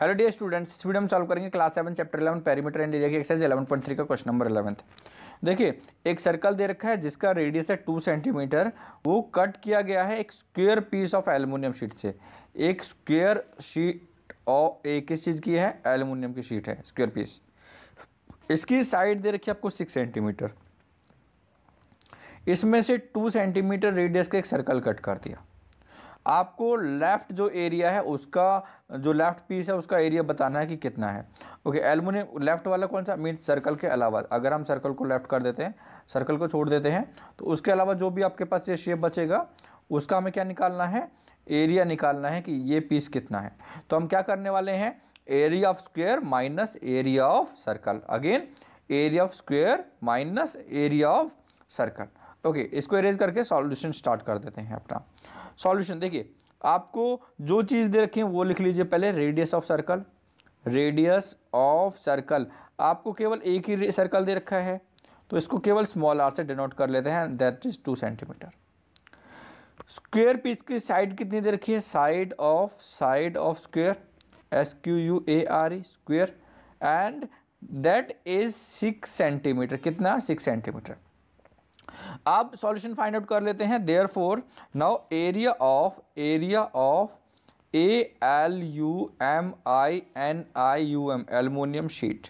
hello dear students इस video में solve करेंगे class seven chapter eleven perimeter and area की एक्सरसाइज इलेवन पॉइंट थ्री का question number eleven देखिए एक सर्कल दे रखा है जिसका रेडियस है टू सेंटीमीटर वो कट किया गया है एक square piece of aluminium sheet से एक स्क्वेयर शीट और एक किस चीज़ की है एलमिनियम की शीट है स्क्वेयर पीस इसकी साइड दे रखी है आपको सिक्स सेंटीमीटर इसमें से टू सेंटीमीटर रेडियस का एक सर्कल कट कर दिया आपको लेफ़्ट जो एरिया है उसका जो लेफ़्ट पीस है उसका एरिया बताना है कि कितना है ओके एलमोनियम लेफ़्ट वाला कौन सा मीन सर्कल के अलावा अगर हम सर्कल को लेफ़्ट कर देते हैं सर्कल को छोड़ देते हैं तो उसके अलावा जो भी आपके पास ये शेप बचेगा उसका हमें क्या निकालना है एरिया निकालना है कि ये पीस कितना है तो हम क्या करने वाले हैं area of square minus area of circle again area of square minus area of circle okay okay, इसको अरेज करके सॉल्यूशन स्टार्ट कर देते हैं अपना सॉल्यूशन देखिए आपको जो चीज़ दे रखी है वो लिख लीजिए पहले radius of circle radius of circle आपको केवल एक ही सर्कल दे रखा है तो इसको केवल स्मॉल आर से डिनोट कर लेते हैं that is two centimetre square piece की साइड कितनी दे रखी है side of side of square S Q U A R E square and that is six centimetre कितना सिक्स सेंटीमीटर अब सॉल्यूशन फाइंड आउट कर लेते हैं therefore now area of area of A L U M I N I U M aluminium sheet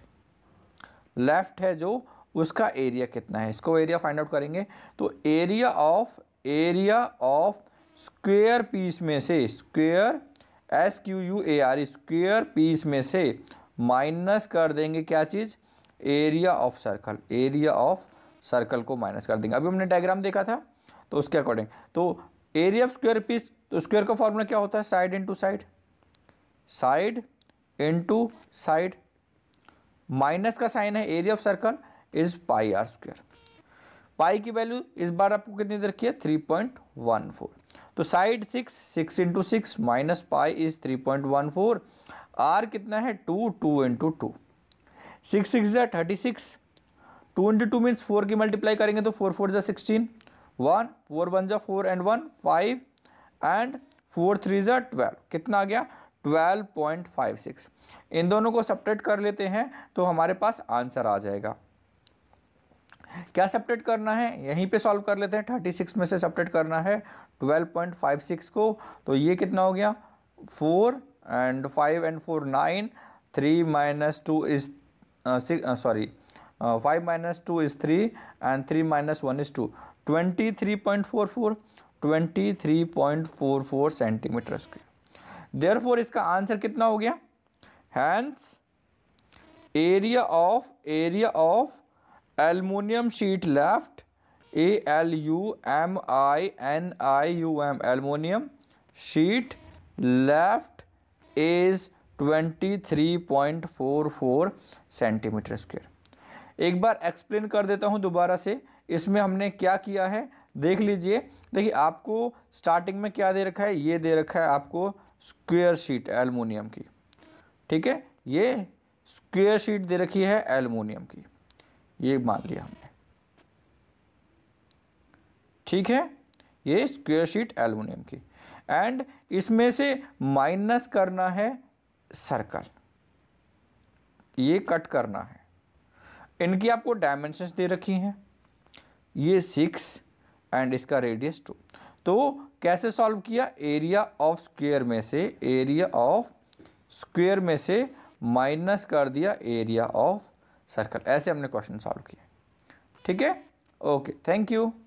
left है जो उसका area कितना है इसको एरिया फाइंड आउट करेंगे तो area of area of square piece में से square S Q U A R square piece में से माइनस कर देंगे क्या चीज़ area of circle area of circle को माइनस कर देंगे अभी हमने डायग्राम देखा था तो उसके अकॉर्डिंग तो एरिया ऑफ स्क्वायर पीस तो स्क्वायर का फॉर्मूला क्या होता है side into side side into side minus का साइन है area of circle is pi R square pi की वैल्यू इस बार आपको कितनी दे रखी है थ्री पॉइंट वन फोर तो side six six into six minus pi is three point one four R कितना है two two into two six six thirty six to into two means four की मल्टीप्लाई करेंगे तो four four ज़ा sixteen one four one ज़ा four and one five and four three ज़ा twelve कितना आ गया ट्वेल्व पॉइंट फाइव सिक्स इन दोनों को सपरेट कर लेते हैं तो हमारे पास आंसर आ जाएगा क्या सपरेट करना है यहीं पे सॉल्व कर लेते हैं थर्टी सिक्स में से सपरेट करना है ट्वेल्व पॉइंट फाइव सिक्स को तो ये कितना हो गया four and five and four nine three minus two is sorry five minus two is three and three minus one is two twenty three point four four twenty three point four four centimetre square therefore इसका answer कितना हो गया hence area of area of aluminium sheet left A L U M I N I U M aluminium sheet left is twenty three point four four centimetre square एक बार explain कर देता हूँ दोबारा से इसमें हमने क्या किया है देख लीजिए देखिए आपको स्टार्टिंग में क्या दे रखा है ये दे रखा है आपको स्क्वेयर शीट एलमोनियम की ठीक है ये स्क्वेयर शीट दे रखी है एलमोनियम की ये मान लिया हमने ठीक है ये स्क्वेयर शीट एलमोनियम की एंड इसमें से माइनस करना है सर्कल ये कट करना है इनकी आपको डायमेंशंस दे रखी हैं ये सिक्स एंड इसका रेडियस टू तो कैसे सॉल्व किया एरिया ऑफ स्क्वेयर में से एरिया ऑफ स्क्वेयर में से माइनस कर दिया एरिया ऑफ सर्कल ऐसे हमने क्वेश्चन सॉल्व किया ठीक है ओके थैंक यू